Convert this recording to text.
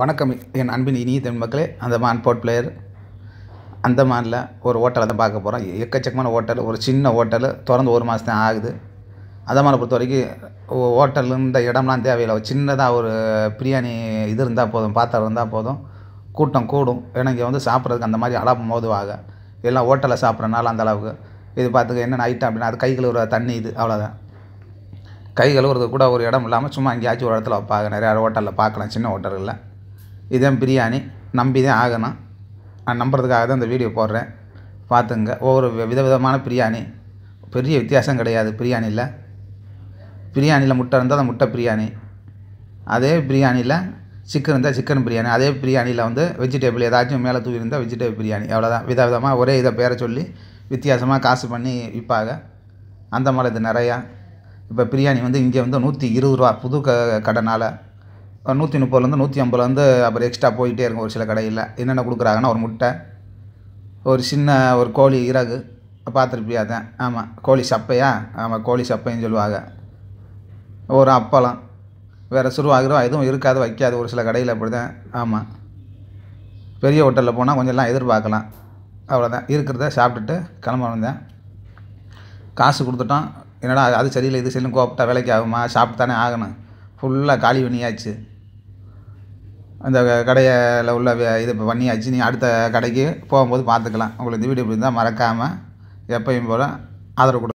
வணக்கம் என் அன்பின் இனிய தமிழ் மக்களே அந்தமான் போர்ட் பிளேயர் அந்தமானில் ஒரு ஹோட்டலை தான் பார்க்க போகிறோம் எக்கச்சக்கமான ஹோட்டல் ஒரு சின்ன ஹோட்டல் திறந்து ஒரு மாதம் தான் ஆகுது அந்தமானை பொறுத்த வரைக்கும் ஹோட்டல் இந்த இடம்லாம் தேவையில்லை சின்னதாக ஒரு பிரியாணி இது இருந்தால் போதும் பாத்திரம் இருந்தால் போதும் கூட்டம் கூடும் ஏன்னா இங்கே வந்து சாப்பிட்றதுக்கு அந்த மாதிரி அலாபம் மோதுவாக எல்லாம் ஹோட்டலில் சாப்பிட்றனால அந்த அளவுக்கு இது பார்த்துக்க என்னென்ன ஐட்டம் அப்படின்னா அது கைகள் ஒரு தண்ணி இது அவ்வளோதான் கை கழுவுறது கூட ஒரு இடம் இல்லாமல் சும்மா அங்கேயாச்சும் ஒரு இடத்துல வைப்பாங்க நிறையா ஹோட்டலில் பார்க்கலாம் சின்ன ஹோட்டல்களில் இதுதான் பிரியாணி நம்பி தான் ஆகணும் நான் நம்புறதுக்காக தான் இந்த வீடியோ போடுறேன் பார்த்துங்க ஒவ்வொரு விதவிதமான பிரியாணி பெரிய வித்தியாசம் கிடையாது பிரியாணியில் பிரியாணியில் முட்டை இருந்தால் அந்த முட்டை பிரியாணி அதே பிரியாணியில் சிக்கன் இருந்தால் சிக்கன் பிரியாணி அதே பிரியாணியில் வந்து வெஜிடேபிள் ஏதாச்சும் மேலே தூவி இருந்தால் வெஜிடேபிள் பிரியாணி அவ்வளோதான் வித விதமாக ஒரே இதை பேரை சொல்லி வித்தியாசமாக காசு பண்ணி விற்பாங்க அந்த மாதிரி இது நிறையா இப்போ பிரியாணி வந்து இங்கே வந்து நூற்றி இருபது ரூபா புது க கடனால் நூற்றி முப்பதுலேருந்து நூற்றி ஐம்பதுலேருந்து அப்புறம் எக்ஸ்ட்ரா போயிட்டே இருக்கும் ஒரு சில கடையில் என்னென்ன கொடுக்குறாங்கன்னா ஒரு முட்டை ஒரு சின்ன ஒரு கோழி இறகு பார்த்துருப்பியா தான் ஆமாம் கோழி சப்பையா ஆமாம் கோழி சப்பைன்னு சொல்லுவாங்க ஒரு அப்பளம் வேறு சுருவாகிறோம் எதுவும் இருக்காது வைக்காது ஒரு சில கடையில் அப்படி தான் ஆமாம் பெரிய ஹோட்டலில் போனால் கொஞ்சம்லாம் எதிர்பார்க்கலாம் அவ்வளோதான் இருக்கிறத சாப்பிட்டுட்டு கிளம்ப வந்தேன் காசு கொடுத்துட்டோம் என்னடா அது சரியில்லை இது சரியில்லை கோப்பிட்டா வேலைக்கு ஆகுமா சாப்பிட்டு தானே ஆகணும் ஃபுல்லாக காலி பண்ணியாச்சு அந்த கடையில் உள்ள இது பண்ணியாச்சு நீ அடுத்த கடைக்கு போகும்போது பார்த்துக்கலாம் உங்களுக்கு இந்த வீடியோ இருந்தால் மறக்காமல் எப்பயும் போல் ஆதரவு கொடு